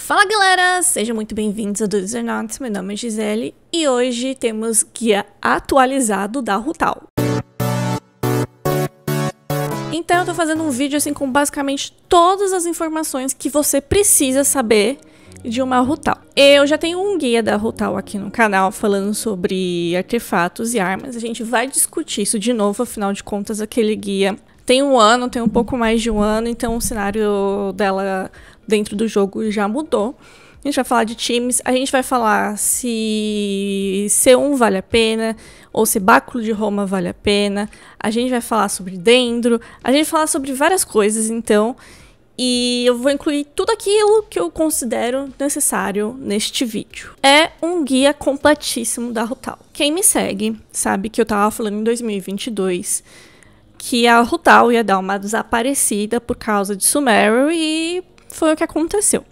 Fala galera, sejam muito bem-vindos a Dudes or Not, meu nome é Gisele e hoje temos guia atualizado da Rutal. Então eu tô fazendo um vídeo assim com basicamente todas as informações que você precisa saber de uma Rutal. Eu já tenho um guia da Rutal aqui no canal falando sobre artefatos e armas, a gente vai discutir isso de novo, afinal de contas aquele guia tem um ano, tem um pouco mais de um ano, então o cenário dela dentro do jogo já mudou. A gente vai falar de times, a gente vai falar se C1 vale a pena ou se Báculo de Roma vale a pena. A gente vai falar sobre Dendro, a gente vai falar sobre várias coisas, então. E eu vou incluir tudo aquilo que eu considero necessário neste vídeo. É um guia completíssimo da Rutal. Quem me segue sabe que eu tava falando em 2022 que a Rutal ia dar uma desaparecida por causa de Sumeru e foi o que aconteceu.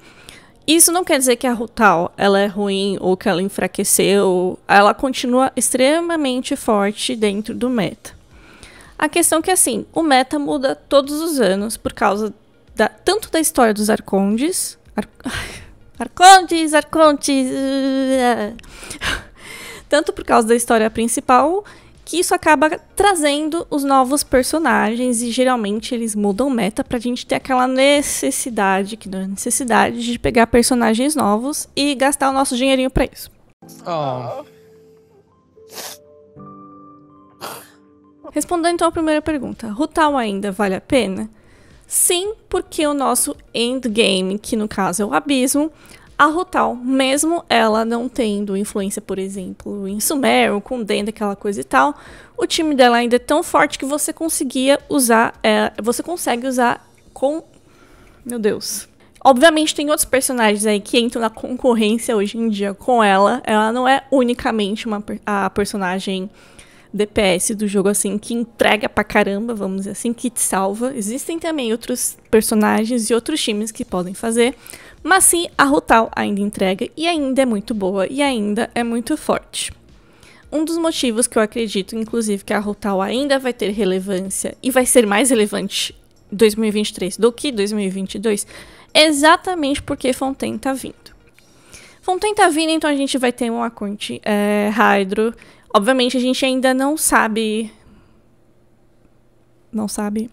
Isso não quer dizer que a Rutal ela é ruim ou que ela enfraqueceu, ela continua extremamente forte dentro do meta. A questão é que assim, o meta muda todos os anos por causa da, tanto da história dos arcondes, ar, arcontes, arcontes, tanto por causa da história principal que isso acaba trazendo os novos personagens e geralmente eles mudam meta pra gente ter aquela necessidade, que não é necessidade, de pegar personagens novos e gastar o nosso dinheirinho para isso. Oh. Respondendo então à primeira pergunta, Rutal ainda vale a pena? Sim, porque o nosso endgame, que no caso é o abismo, a Rutal, mesmo ela não tendo influência, por exemplo, em ou com Denda, aquela coisa e tal, o time dela ainda é tão forte que você conseguia usar, é, você consegue usar com... Meu Deus. Obviamente tem outros personagens aí que entram na concorrência hoje em dia com ela. Ela não é unicamente uma, a personagem DPS do jogo, assim, que entrega pra caramba, vamos dizer assim, que te salva. Existem também outros personagens e outros times que podem fazer mas sim a Rutal ainda entrega e ainda é muito boa e ainda é muito forte. Um dos motivos que eu acredito, inclusive, que a Rutal ainda vai ter relevância e vai ser mais relevante 2023 do que 2022 é exatamente porque Fontaine está vindo. Fontaine está vindo, então a gente vai ter um Aconte é, Hydro. Obviamente a gente ainda não sabe não sabe.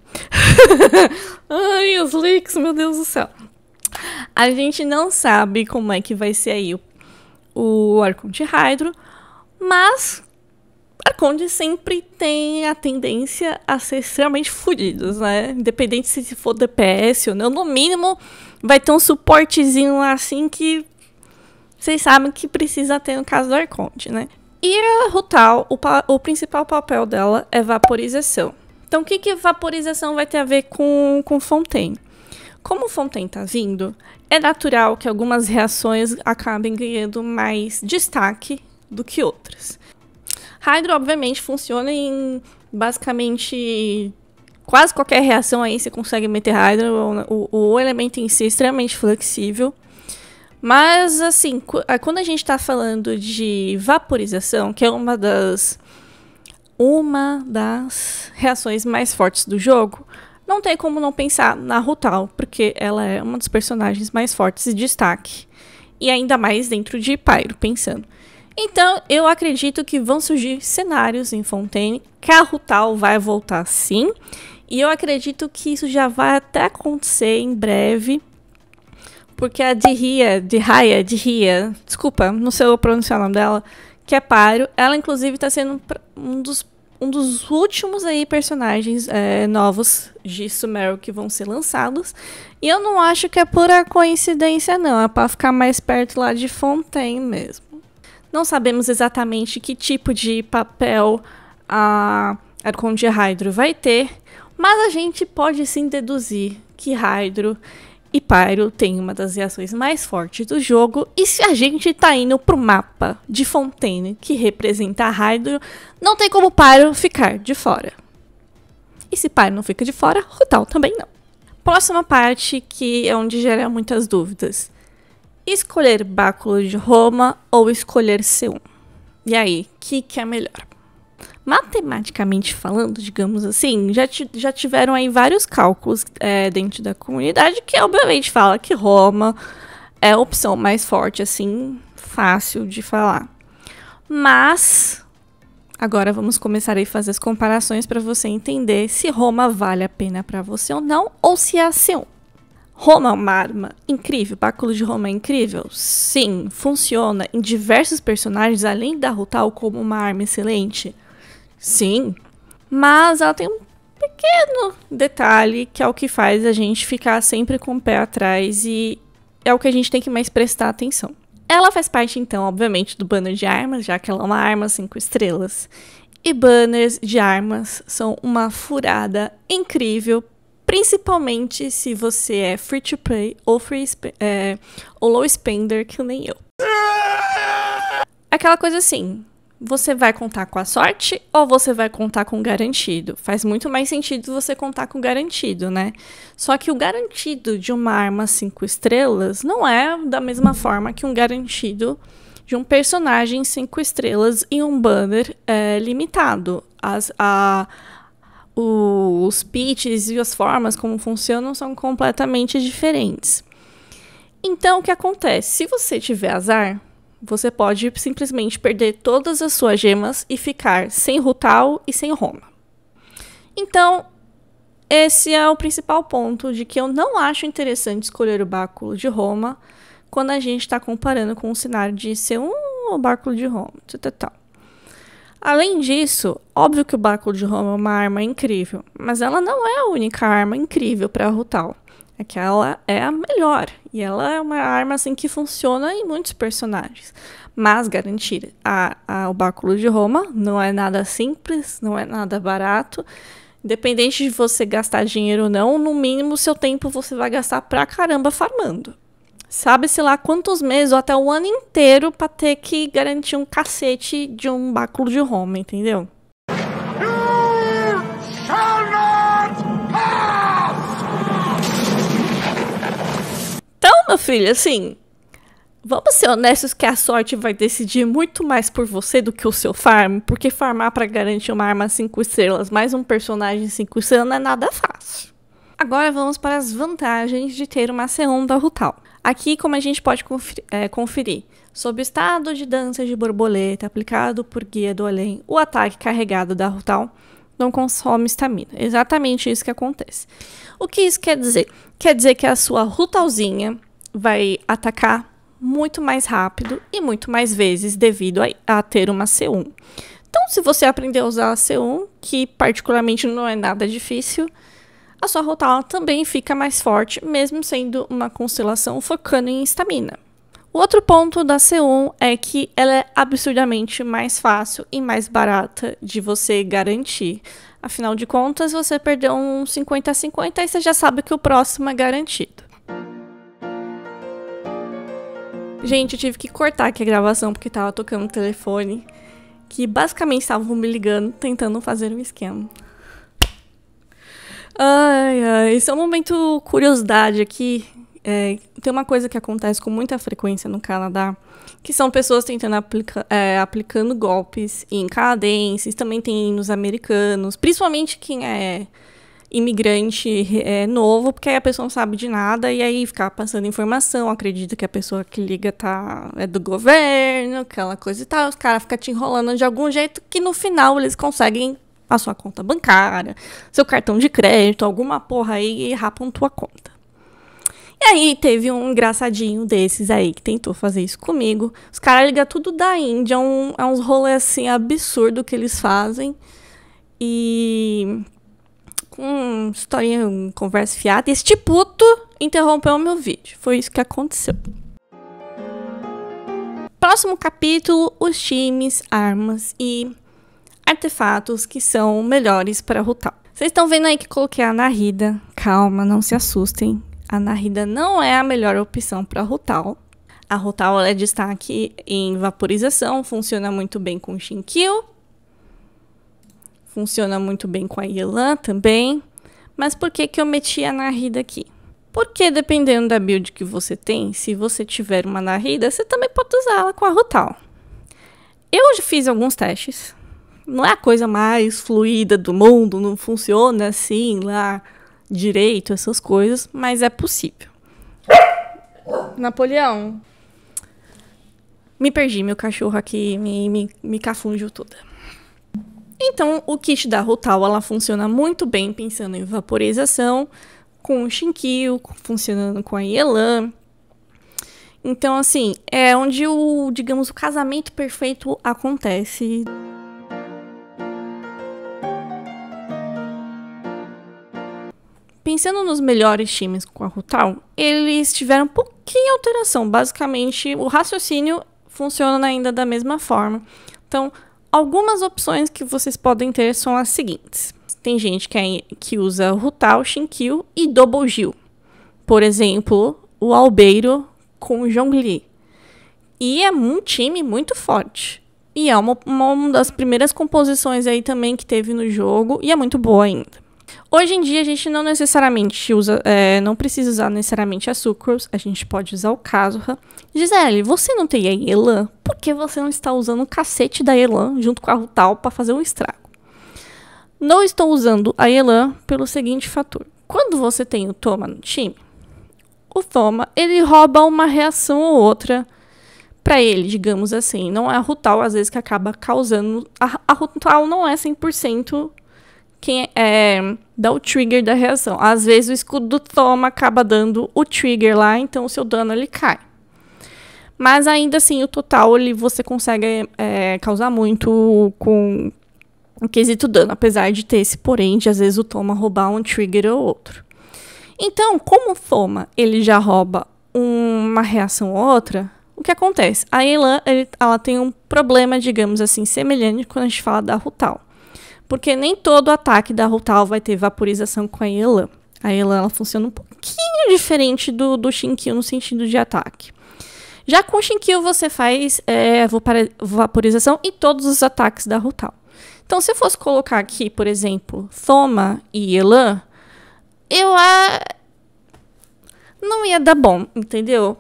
Ai, os leaks, meu Deus do céu. A gente não sabe como é que vai ser aí o, o Arconte Hydro, mas Arconte sempre tem a tendência a ser extremamente fodidos, né? Independente se for DPS ou não, no mínimo vai ter um suportezinho lá assim que vocês sabem que precisa ter no caso do Arconte, né? Ira Rutal, o, o principal papel dela é vaporização. Então, o que, que vaporização vai ter a ver com, com Fontaine? Como o Fontaine está vindo, é natural que algumas reações acabem ganhando mais destaque do que outras. Hydro, obviamente, funciona em basicamente quase qualquer reação aí você consegue meter Hydro. O, o elemento em si é extremamente flexível. Mas, assim, ah, quando a gente está falando de vaporização, que é uma das, uma das reações mais fortes do jogo, não tem como não pensar na Rutal, porque ela é uma dos personagens mais fortes de destaque. E ainda mais dentro de Pyro, pensando. Então, eu acredito que vão surgir cenários em Fontaine que a Rutal vai voltar sim. E eu acredito que isso já vai até acontecer em breve. Porque a Dihia, Dihaya, Dihia, desculpa, não sei eu pronunciar o nome dela, que é Pyro, ela inclusive está sendo um dos um dos últimos aí personagens é, novos de Sumeru que vão ser lançados. E eu não acho que é pura coincidência, não. É para ficar mais perto lá de Fontaine mesmo. Não sabemos exatamente que tipo de papel a Arconde Hydro vai ter, mas a gente pode sim deduzir que Hydro e Pyro tem uma das reações mais fortes do jogo. E se a gente tá indo pro mapa de Fontaine, que representa a Hydro, não tem como Pyro ficar de fora. E se Pyro não fica de fora, Rutal também não. Próxima parte que é onde gera muitas dúvidas. Escolher Báculo de Roma ou escolher C1? E aí, o que, que é melhor? matematicamente falando, digamos assim, já, já tiveram aí vários cálculos é, dentro da comunidade que obviamente fala que Roma é a opção mais forte, assim, fácil de falar. Mas agora vamos começar a fazer as comparações para você entender se Roma vale a pena para você ou não, ou se é a seu. Roma é uma arma incrível, báculo de Roma é incrível? Sim, funciona em diversos personagens, além da Rutal, como uma arma excelente. Sim, mas ela tem um pequeno detalhe que é o que faz a gente ficar sempre com o pé atrás e é o que a gente tem que mais prestar atenção. Ela faz parte, então, obviamente, do banner de armas, já que ela é uma arma cinco estrelas. E banners de armas são uma furada incrível, principalmente se você é free to play ou, free é, ou low spender, que nem eu. Aquela coisa assim, você vai contar com a sorte ou você vai contar com o garantido? Faz muito mais sentido você contar com o garantido, né? Só que o garantido de uma arma cinco estrelas não é da mesma forma que um garantido de um personagem cinco estrelas e um banner é, limitado. As, a, o, os pitches e as formas como funcionam são completamente diferentes. Então, o que acontece? Se você tiver azar, você pode simplesmente perder todas as suas gemas e ficar sem Rutal e sem Roma. Então, esse é o principal ponto de que eu não acho interessante escolher o báculo de Roma quando a gente está comparando com o cenário de ser um báculo de Roma. Tal. Além disso, óbvio que o báculo de Roma é uma arma incrível, mas ela não é a única arma incrível para Rutal é que ela é a melhor. E ela é uma arma assim que funciona em muitos personagens. Mas garantir a, a, o báculo de Roma não é nada simples, não é nada barato. Independente de você gastar dinheiro ou não, no mínimo seu tempo você vai gastar pra caramba farmando. Sabe-se lá quantos meses ou até o ano inteiro para ter que garantir um cacete de um báculo de Roma, entendeu? meu filho, assim, Vamos ser honestos que a sorte vai decidir muito mais por você do que o seu farm, porque farmar para garantir uma arma 5 estrelas mais um personagem 5 estrelas não é nada fácil. Agora vamos para as vantagens de ter uma C1 da Rutal. Aqui, como a gente pode conferir, é, conferir o estado de dança de borboleta aplicado por guia do além, o ataque carregado da Rutal não consome estamina. Exatamente isso que acontece. O que isso quer dizer? Quer dizer que a sua Rutalzinha vai atacar muito mais rápido e muito mais vezes devido a, a ter uma C1. Então, se você aprender a usar a C1, que particularmente não é nada difícil, a sua rotala também fica mais forte, mesmo sendo uma constelação focando em estamina. O outro ponto da C1 é que ela é absurdamente mais fácil e mais barata de você garantir. Afinal de contas, você perdeu um 50-50 e você já sabe que o próximo é garantido. Gente, eu tive que cortar aqui a gravação porque tava tocando o telefone. Que basicamente estavam me ligando, tentando fazer um esquema. Ai, ai, isso é um momento curiosidade aqui. É, tem uma coisa que acontece com muita frequência no Canadá, que são pessoas tentando aplica é, aplicando golpes em canadenses, também tem nos americanos, principalmente quem é imigrante é, novo, porque aí a pessoa não sabe de nada e aí ficar passando informação, acredita que a pessoa que liga tá, é do governo, aquela coisa e tal. Os caras ficam te enrolando de algum jeito que no final eles conseguem a sua conta bancária, seu cartão de crédito, alguma porra aí e rapam tua conta. E aí teve um engraçadinho desses aí que tentou fazer isso comigo. Os caras ligam tudo da Índia, é um, é uns rolês assim absurdo que eles fazem. E com historinha, conversa fiada. Este tipo puto interrompeu meu vídeo. Foi isso que aconteceu. Próximo capítulo: os times, armas e artefatos que são melhores para Rutal. Vocês estão vendo aí que coloquei a Narida. Calma, não se assustem. A Narida não é a melhor opção para Rutal. A Rutal é destaque em vaporização, funciona muito bem com Shinkyu funciona muito bem com a Yelan também. Mas por que, que eu meti a Narida aqui? Porque dependendo da build que você tem, se você tiver uma Narida, você também pode usar ela com a Rutal. Eu já fiz alguns testes. Não é a coisa mais fluida do mundo, não funciona assim lá direito, essas coisas, mas é possível. Napoleão. Me perdi, meu cachorro aqui me, me, me toda. Então, o kit da Rutal ela funciona muito bem pensando em vaporização, com o Shinkyu, funcionando com a Yelan. Então, assim, é onde o, digamos, o casamento perfeito acontece. Pensando nos melhores times com a Rutal, eles tiveram um pouquinho alteração. Basicamente, o raciocínio funciona ainda da mesma forma. Então, Algumas opções que vocês podem ter são as seguintes. Tem gente que, é, que usa Rutal, Shinkyu e Double Gil. Por exemplo, o Albeiro com o Zhongli. E é um time muito forte. E é uma, uma das primeiras composições aí também que teve no jogo e é muito boa ainda. Hoje em dia a gente não necessariamente usa, é, não precisa usar necessariamente a sucrose, a gente pode usar o casuha. Gisele, você não tem a Elan? porque você não está usando o cacete da Elan junto com a Rutal para fazer um estrago. Não estou usando a Elan pelo seguinte fator. Quando você tem o Toma no time, o Toma ele rouba uma reação ou outra para ele, digamos assim. Não é a Rutal, às vezes, que acaba causando. A, a Rutal não é 100% quem é, é, dá o trigger da reação. Às vezes, o escudo do Toma acaba dando o trigger lá, então o seu dano ele cai. Mas ainda assim, o total ele, você consegue é, causar muito com o quesito dano, apesar de ter esse porém de às vezes o Toma roubar um trigger ou outro. Então, como o Toma ele já rouba uma reação ou outra, o que acontece? A Elan ela tem um problema, digamos assim, semelhante quando a gente fala da Rutal. Porque nem todo ataque da Rutal vai ter vaporização com a Elan. A Elan ela funciona um pouquinho diferente do, do Shinkyu no sentido de ataque. Já com o Shinkyu você faz é, vaporização em todos os ataques da Rutal. Então, se eu fosse colocar aqui, por exemplo, Thoma e Elan, eu a... não ia dar bom, entendeu?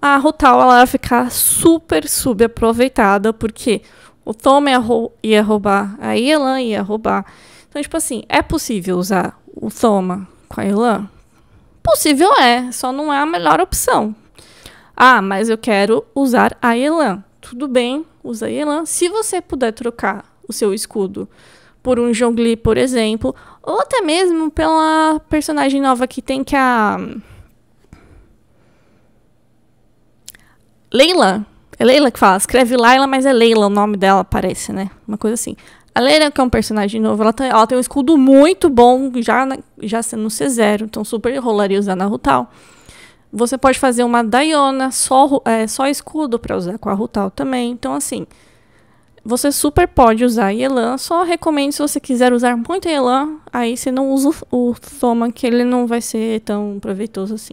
A Rutal ela ia ficar super subaproveitada, porque o Thoma ia, rou ia roubar, a Elan ia roubar. Então, tipo assim, é possível usar o Thoma com a Elan? Possível é, só não é a melhor opção, ah, mas eu quero usar a Elan. Tudo bem, usa a Elan. Se você puder trocar o seu escudo por um Jongli, por exemplo, ou até mesmo pela personagem nova que tem que é a Leila, é Leila que fala, escreve Laila, mas é Leila o nome dela, parece, né? Uma coisa assim. A Leila, que é um personagem novo, ela tem, ela tem um escudo muito bom, já, já sendo C0, então super rolaria usar na Rutal. Você pode fazer uma Dayona só, é, só escudo para usar com a Rutal também. Então, assim, você super pode usar Yelan. Só recomendo se você quiser usar muito Yelan, aí você não usa o Thoma que ele não vai ser tão proveitoso assim.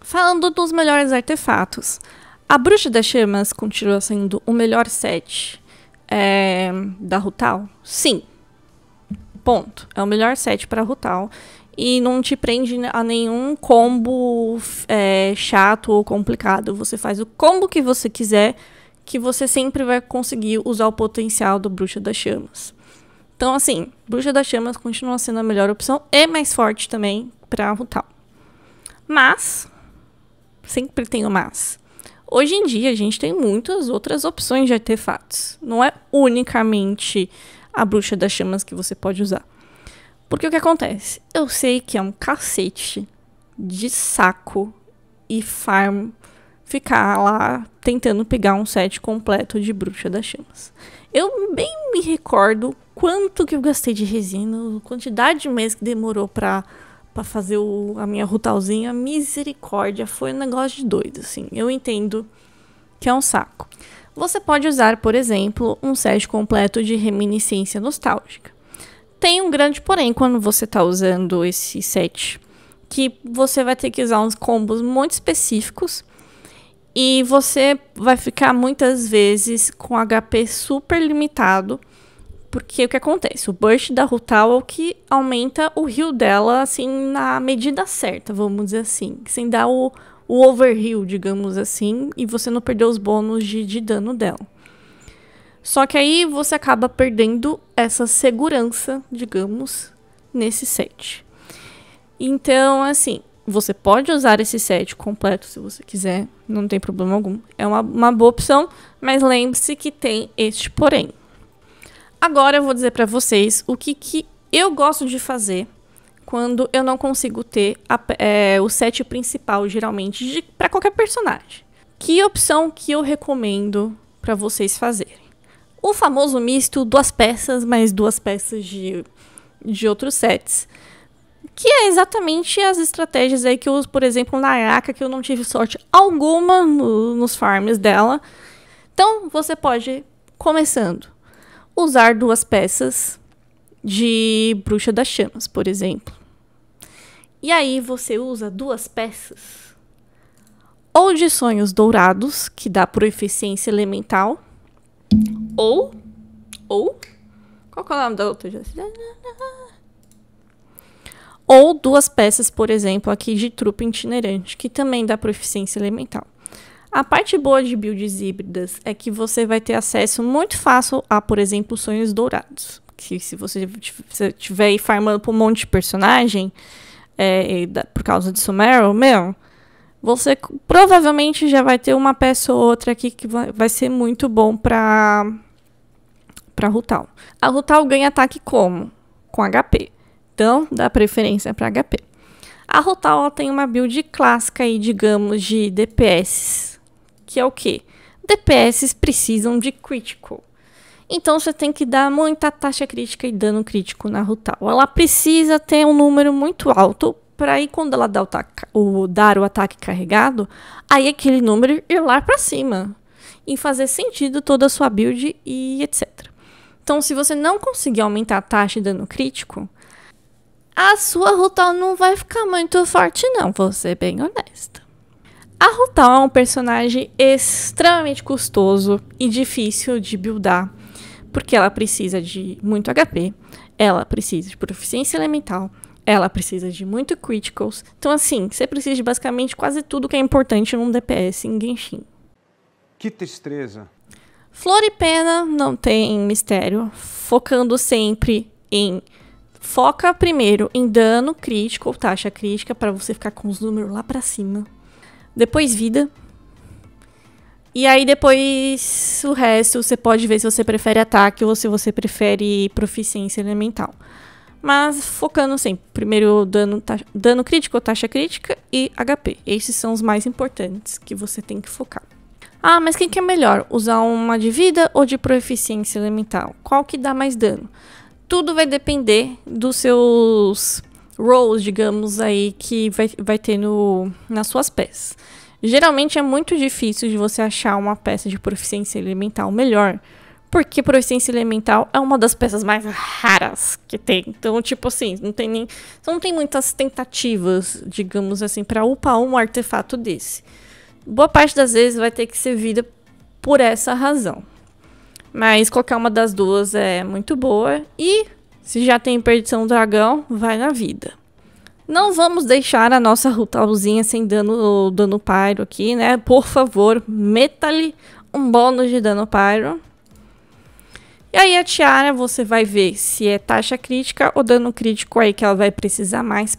Falando dos melhores artefatos. A Bruxa das Chamas continua sendo o melhor set é, da Rutal? Sim. Ponto. É o melhor set para Rutal e não te prende a nenhum combo é, chato ou complicado. Você faz o combo que você quiser, que você sempre vai conseguir usar o potencial do Bruxa das Chamas. Então, assim, Bruxa das Chamas continua sendo a melhor opção e mais forte também para Rutal. Mas, sempre tem o mas. Hoje em dia, a gente tem muitas outras opções de artefatos. Não é unicamente a Bruxa das Chamas que você pode usar. Porque o que acontece? Eu sei que é um cacete de saco e farm ficar lá tentando pegar um set completo de Bruxa das Chamas. Eu bem me recordo quanto que eu gastei de resina, quantidade de que demorou pra, pra fazer o, a minha rutalzinha. Misericórdia, foi um negócio de doido, assim. Eu entendo que é um saco. Você pode usar, por exemplo, um set completo de reminiscência nostálgica tem um grande porém quando você tá usando esse set. Que você vai ter que usar uns combos muito específicos. E você vai ficar muitas vezes com HP super limitado. Porque o que acontece? O burst da Rutal é o que aumenta o heal dela, assim, na medida certa, vamos dizer assim. Sem dar o, o overheal, digamos assim, e você não perder os bônus de, de dano dela. Só que aí você acaba perdendo essa segurança, digamos, nesse set. Então, assim, você pode usar esse set completo se você quiser, não tem problema algum. É uma, uma boa opção, mas lembre-se que tem este porém. Agora eu vou dizer para vocês o que, que eu gosto de fazer quando eu não consigo ter a, é, o set principal, geralmente, para qualquer personagem. Que opção que eu recomendo para vocês fazerem? o famoso misto duas peças mais duas peças de, de outros sets. Que é exatamente as estratégias aí que eu uso, por exemplo, na Araka, que eu não tive sorte alguma no, nos farms dela. Então, você pode, começando, usar duas peças de Bruxa das Chamas, por exemplo. E aí você usa duas peças. Ou de Sonhos Dourados, que dá por eficiência elemental, ou. Ou. Qual que é o nome da outra? Ou duas peças, por exemplo, aqui de trupa itinerante, que também dá proficiência elemental. A parte boa de builds híbridas é que você vai ter acesso muito fácil a, por exemplo, sonhos dourados. Que se você estiver farmando para um monte de personagem, é, por causa de Sumeru, meu, você provavelmente já vai ter uma peça ou outra aqui que vai ser muito bom para para Rutal. A Rutal ganha ataque como? Com HP. Então, dá preferência para HP. A Rutal tem uma build clássica aí, digamos, de DPS, que é o quê? DPS precisam de critical. Então você tem que dar muita taxa crítica e dano crítico na Rutal. Ela precisa ter um número muito alto para aí quando ela dá o, o, dar o ataque carregado, aí aquele número ir lá para cima e fazer sentido toda a sua build e etc. Então, se você não conseguir aumentar a taxa de dano crítico, a sua Rutal não vai ficar muito forte não, vou ser bem honesta. A Rutal é um personagem extremamente custoso e difícil de buildar, porque ela precisa de muito HP, ela precisa de proficiência elemental, ela precisa de muito criticals. Então, assim, você precisa de basicamente quase tudo que é importante num DPS em Genshin. Que tristeza. Floripena não tem mistério, focando sempre em foca primeiro em dano crítico ou taxa crítica para você ficar com os números lá para cima. Depois vida. E aí depois o resto você pode ver se você prefere ataque ou se você prefere proficiência elemental mas focando sempre, primeiro dano, dano crítico ou taxa crítica e HP. Esses são os mais importantes que você tem que focar. Ah, mas quem que é melhor? Usar uma de vida ou de proficiência elemental? Qual que dá mais dano? Tudo vai depender dos seus rolls, digamos aí, que vai, vai ter no, nas suas peças. Geralmente é muito difícil de você achar uma peça de proficiência elemental melhor, porque proficiência elemental é uma das peças mais raras que tem. Então, tipo assim, não tem nem, não tem muitas tentativas, digamos assim, para upar um artefato desse. Boa parte das vezes vai ter que ser vida por essa razão. Mas qualquer uma das duas é muito boa e se já tem perdição dragão, vai na vida. Não vamos deixar a nossa Rutalzinha sem dano, dano pyro aqui, né? Por favor, meta-lhe um bônus de dano pyro. E aí a tiara você vai ver se é taxa crítica ou dano crítico aí que ela vai precisar mais.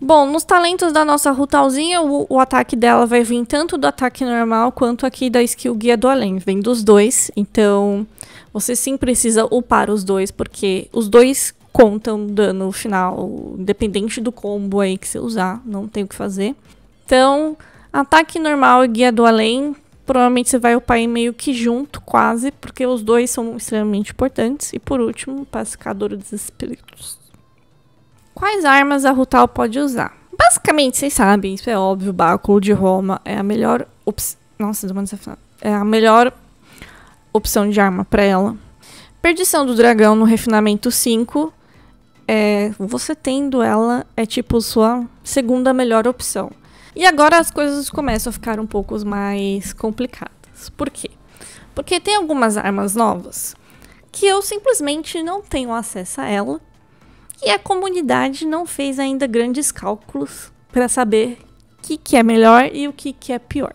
Bom, nos talentos da nossa Rutalzinha, o, o, ataque dela vai vir tanto do ataque normal quanto aqui da skill Guia do Além. Vem dos dois, então você sim precisa upar os dois, porque os dois contam dano final, independente do combo aí que você usar, não tem o que fazer. Então, ataque normal e Guia do Além Provavelmente você vai upar em meio que junto, quase, porque os dois são extremamente importantes. E por último, Pacificador dos Espíritos. Quais armas a Rutal pode usar? Basicamente, vocês sabem, isso é óbvio, o báculo de Roma é a melhor... Ups, nossa, é a melhor opção de arma para ela. Perdição do Dragão no Refinamento 5. É, você tendo ela é tipo sua segunda melhor opção. E agora as coisas começam a ficar um pouco mais complicadas. Por quê? Porque tem algumas armas novas que eu simplesmente não tenho acesso a ela e a comunidade não fez ainda grandes cálculos para saber o que, que é melhor e o que, que é pior.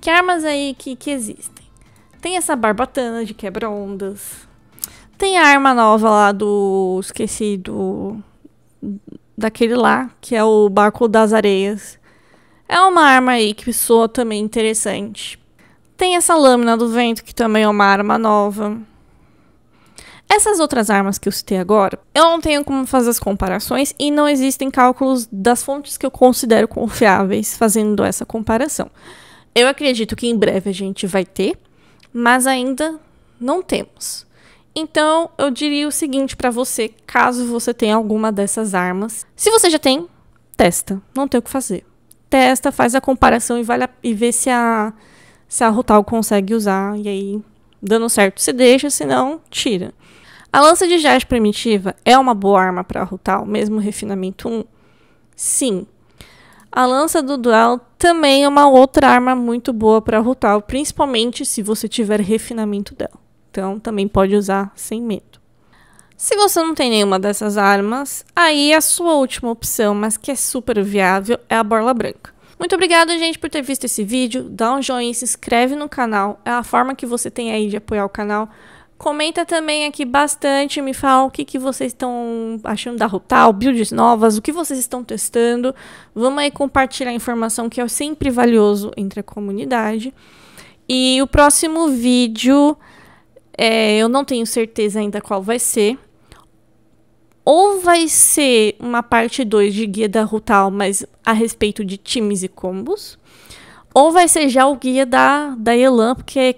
Que armas aí que, que existem? Tem essa barbatana de quebra-ondas, tem a arma nova lá do. esqueci do. daquele lá, que é o Barco das Areias. É uma arma aí que soa também interessante. Tem essa lâmina do vento, que também é uma arma nova. Essas outras armas que eu citei agora, eu não tenho como fazer as comparações e não existem cálculos das fontes que eu considero confiáveis fazendo essa comparação. Eu acredito que em breve a gente vai ter, mas ainda não temos. Então, eu diria o seguinte para você, caso você tenha alguma dessas armas. Se você já tem, testa, não tem o que fazer testa, faz a comparação e, e vê se a, se a Rutal consegue usar. E aí, dando certo, se deixa, se não, tira. A lança de jazz primitiva é uma boa arma para Rutal, mesmo refinamento 1? Sim. A lança do Duel também é uma outra arma muito boa para Rutal, principalmente se você tiver refinamento dela. Então também pode usar sem medo. Se você não tem nenhuma dessas armas, aí é a sua última opção, mas que é super viável, é a borla branca. Muito obrigada, gente, por ter visto esse vídeo. Dá um joinha, se inscreve no canal. É a forma que você tem aí de apoiar o canal. Comenta também aqui bastante, me fala o que, que vocês estão achando da Rotal, builds novas, o que vocês estão testando. Vamos aí compartilhar informação que é sempre valioso entre a comunidade. E o próximo vídeo, é, eu não tenho certeza ainda qual vai ser, ou vai ser uma parte 2 de guia da Rutal, mas a respeito de times e combos, ou vai ser já o guia da, da Elan, porque.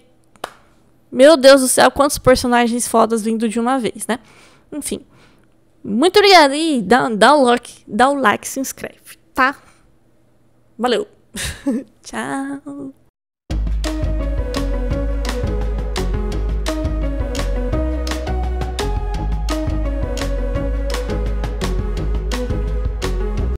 Meu Deus do céu, quantos personagens fodas vindo de uma vez, né? Enfim. Muito obrigada e dá, dá, o like, dá um like, se inscreve, tá? Valeu! Tchau!